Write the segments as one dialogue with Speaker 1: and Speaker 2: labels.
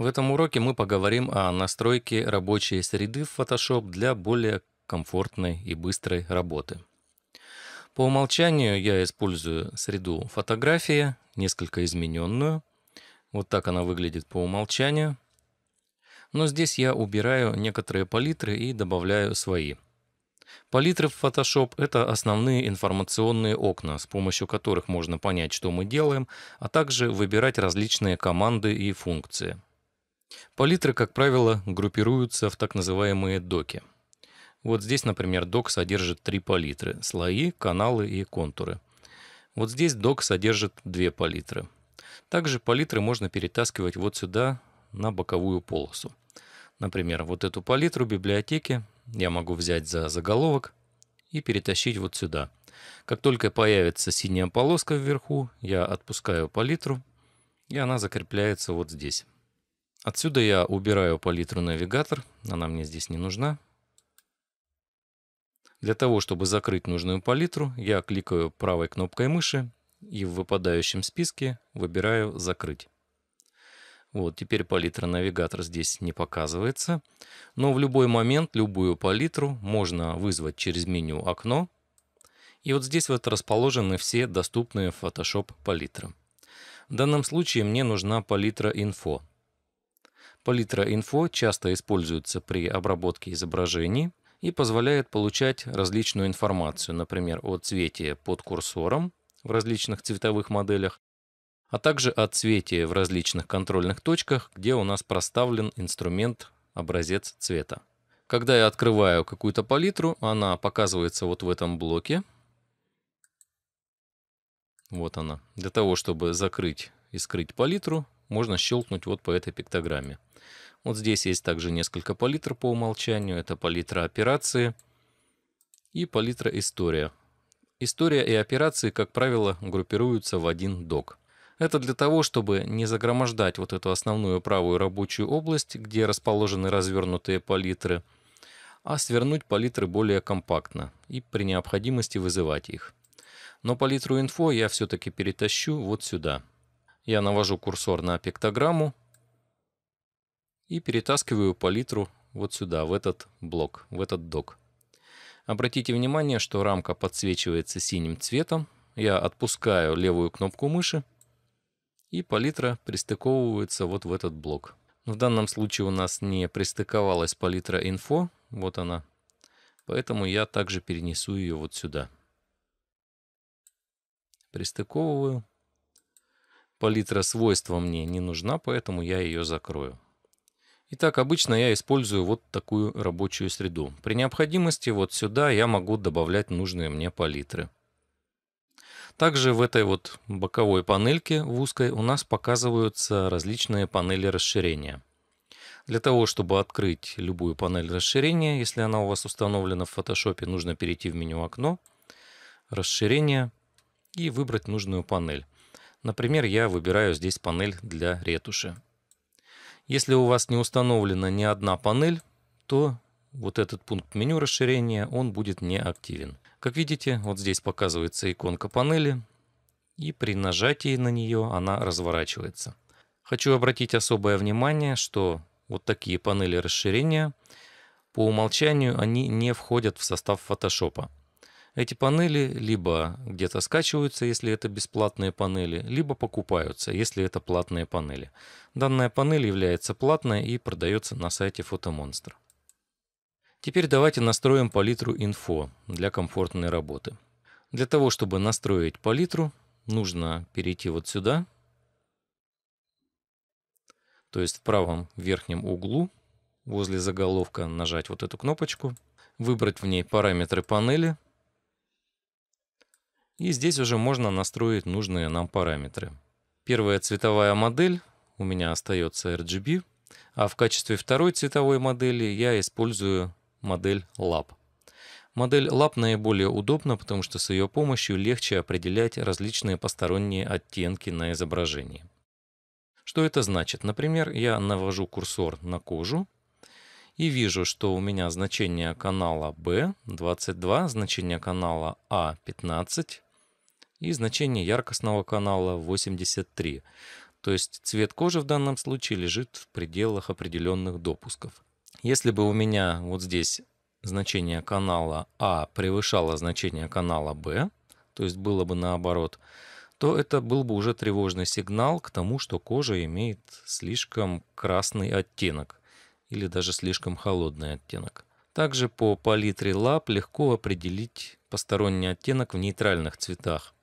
Speaker 1: В этом уроке мы поговорим о настройке рабочей среды в Photoshop для более комфортной и быстрой работы. По умолчанию я использую среду фотография, несколько измененную. Вот так она выглядит по умолчанию. Но здесь я убираю некоторые палитры и добавляю свои. Палитры в Photoshop — это основные информационные окна, с помощью которых можно понять, что мы делаем, а также выбирать различные команды и функции. Палитры, как правило, группируются в так называемые доки. Вот здесь, например, док содержит три палитры – слои, каналы и контуры. Вот здесь док содержит две палитры. Также палитры можно перетаскивать вот сюда, на боковую полосу. Например, вот эту палитру библиотеки я могу взять за заголовок и перетащить вот сюда. Как только появится синяя полоска вверху, я отпускаю палитру, и она закрепляется вот здесь. Отсюда я убираю палитру навигатор, она мне здесь не нужна. Для того, чтобы закрыть нужную палитру, я кликаю правой кнопкой мыши и в выпадающем списке выбираю «Закрыть». Вот, теперь палитра навигатор здесь не показывается, но в любой момент любую палитру можно вызвать через меню «Окно», и вот здесь вот расположены все доступные Photoshop палитры. В данном случае мне нужна палитра «Инфо», Палитра инфо часто используется при обработке изображений и позволяет получать различную информацию, например, о цвете под курсором в различных цветовых моделях, а также о цвете в различных контрольных точках, где у нас проставлен инструмент образец цвета. Когда я открываю какую-то палитру, она показывается вот в этом блоке. Вот она. Для того, чтобы закрыть и скрыть палитру, можно щелкнуть вот по этой пиктограмме. Вот здесь есть также несколько палитр по умолчанию. Это палитра операции и палитра история. История и операции, как правило, группируются в один док. Это для того, чтобы не загромождать вот эту основную правую рабочую область, где расположены развернутые палитры, а свернуть палитры более компактно и при необходимости вызывать их. Но палитру info я все-таки перетащу вот сюда – я навожу курсор на пиктограмму и перетаскиваю палитру вот сюда, в этот блок, в этот док. Обратите внимание, что рамка подсвечивается синим цветом. Я отпускаю левую кнопку мыши, и палитра пристыковывается вот в этот блок. В данном случае у нас не пристыковалась палитра info, вот она. Поэтому я также перенесу ее вот сюда. Пристыковываю. Палитра свойства мне не нужна, поэтому я ее закрою. Итак, обычно я использую вот такую рабочую среду. При необходимости вот сюда я могу добавлять нужные мне палитры. Также в этой вот боковой панельке, в узкой, у нас показываются различные панели расширения. Для того, чтобы открыть любую панель расширения, если она у вас установлена в Photoshop, нужно перейти в меню «Окно», «Расширение» и выбрать нужную панель. Например, я выбираю здесь панель для ретуши. Если у вас не установлена ни одна панель, то вот этот пункт меню расширения, он будет неактивен. Как видите, вот здесь показывается иконка панели, и при нажатии на нее она разворачивается. Хочу обратить особое внимание, что вот такие панели расширения по умолчанию они не входят в состав Photoshop эти панели либо где-то скачиваются, если это бесплатные панели, либо покупаются, если это платные панели. Данная панель является платной и продается на сайте Фотомонстр. Теперь давайте настроим палитру Info для комфортной работы. Для того, чтобы настроить палитру, нужно перейти вот сюда, то есть в правом верхнем углу, возле заголовка нажать вот эту кнопочку, выбрать в ней параметры панели – и здесь уже можно настроить нужные нам параметры. Первая цветовая модель, у меня остается RGB, а в качестве второй цветовой модели я использую модель Lab. Модель Lab наиболее удобна, потому что с ее помощью легче определять различные посторонние оттенки на изображении. Что это значит? Например, я навожу курсор на кожу и вижу, что у меня значение канала B 22, значение канала A а 15, и значение яркостного канала 83. То есть цвет кожи в данном случае лежит в пределах определенных допусков. Если бы у меня вот здесь значение канала А превышало значение канала Б, то есть было бы наоборот, то это был бы уже тревожный сигнал к тому, что кожа имеет слишком красный оттенок или даже слишком холодный оттенок. Также по палитре лап легко определить посторонний оттенок в нейтральных цветах –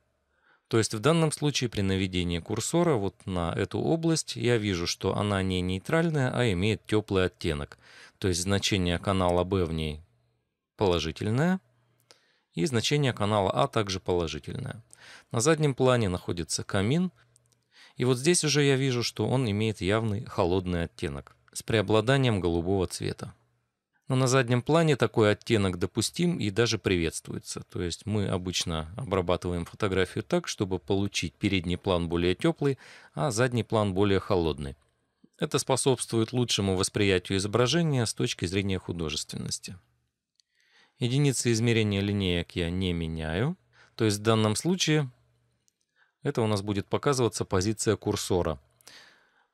Speaker 1: то есть в данном случае при наведении курсора вот на эту область я вижу, что она не нейтральная, а имеет теплый оттенок. То есть значение канала B в ней положительное и значение канала А также положительное. На заднем плане находится камин. И вот здесь уже я вижу, что он имеет явный холодный оттенок с преобладанием голубого цвета. Но на заднем плане такой оттенок допустим и даже приветствуется. То есть мы обычно обрабатываем фотографию так, чтобы получить передний план более теплый, а задний план более холодный. Это способствует лучшему восприятию изображения с точки зрения художественности. Единицы измерения линеек я не меняю. То есть в данном случае это у нас будет показываться позиция курсора.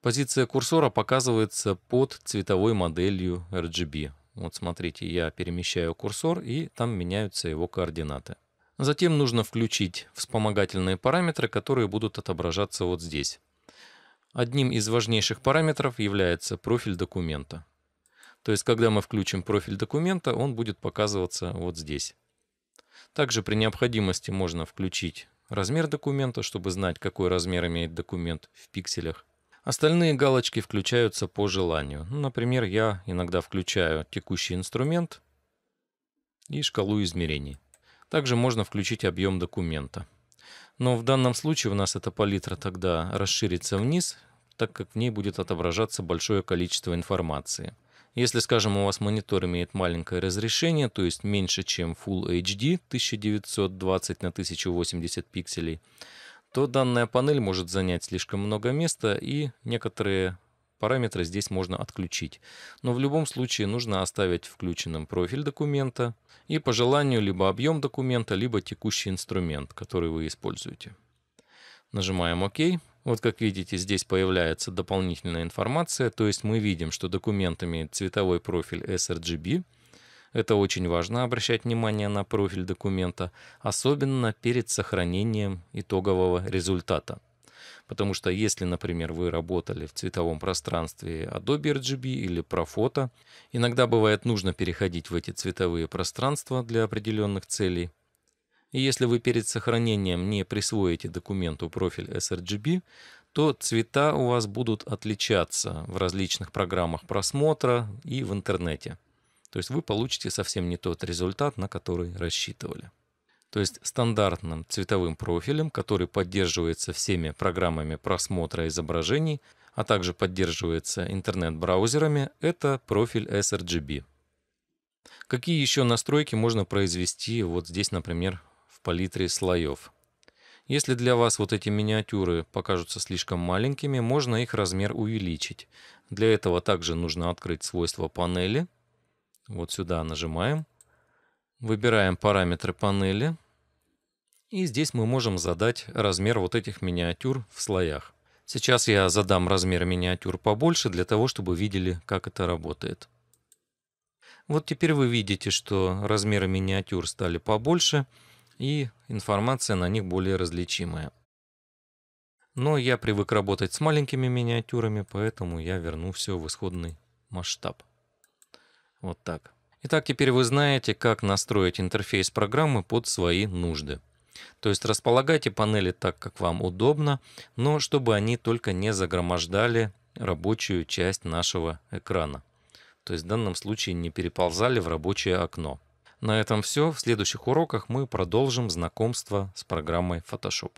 Speaker 1: Позиция курсора показывается под цветовой моделью RGB. Вот смотрите, я перемещаю курсор, и там меняются его координаты. Затем нужно включить вспомогательные параметры, которые будут отображаться вот здесь. Одним из важнейших параметров является профиль документа. То есть, когда мы включим профиль документа, он будет показываться вот здесь. Также при необходимости можно включить размер документа, чтобы знать, какой размер имеет документ в пикселях. Остальные галочки включаются по желанию. Ну, например, я иногда включаю текущий инструмент и шкалу измерений. Также можно включить объем документа. Но в данном случае у нас эта палитра тогда расширится вниз, так как в ней будет отображаться большое количество информации. Если, скажем, у вас монитор имеет маленькое разрешение, то есть меньше, чем Full HD 1920 на 1080 пикселей, то данная панель может занять слишком много места и некоторые параметры здесь можно отключить. Но в любом случае нужно оставить включенным профиль документа и по желанию либо объем документа, либо текущий инструмент, который вы используете. Нажимаем ОК. Вот как видите, здесь появляется дополнительная информация, то есть мы видим, что документ имеет цветовой профиль sRGB, это очень важно обращать внимание на профиль документа, особенно перед сохранением итогового результата. Потому что если, например, вы работали в цветовом пространстве Adobe RGB или Profoto, иногда бывает нужно переходить в эти цветовые пространства для определенных целей. И если вы перед сохранением не присвоите документу профиль sRGB, то цвета у вас будут отличаться в различных программах просмотра и в интернете – то есть вы получите совсем не тот результат, на который рассчитывали. То есть стандартным цветовым профилем, который поддерживается всеми программами просмотра изображений, а также поддерживается интернет-браузерами, это профиль sRGB. Какие еще настройки можно произвести вот здесь, например, в палитре слоев? Если для вас вот эти миниатюры покажутся слишком маленькими, можно их размер увеличить. Для этого также нужно открыть свойства панели вот сюда нажимаем, выбираем параметры панели, и здесь мы можем задать размер вот этих миниатюр в слоях. Сейчас я задам размер миниатюр побольше, для того, чтобы видели, как это работает. Вот теперь вы видите, что размеры миниатюр стали побольше, и информация на них более различимая. Но я привык работать с маленькими миниатюрами, поэтому я верну все в исходный масштаб. Вот так. Итак, теперь вы знаете, как настроить интерфейс программы под свои нужды. То есть располагайте панели так, как вам удобно, но чтобы они только не загромождали рабочую часть нашего экрана. То есть в данном случае не переползали в рабочее окно. На этом все. В следующих уроках мы продолжим знакомство с программой Photoshop.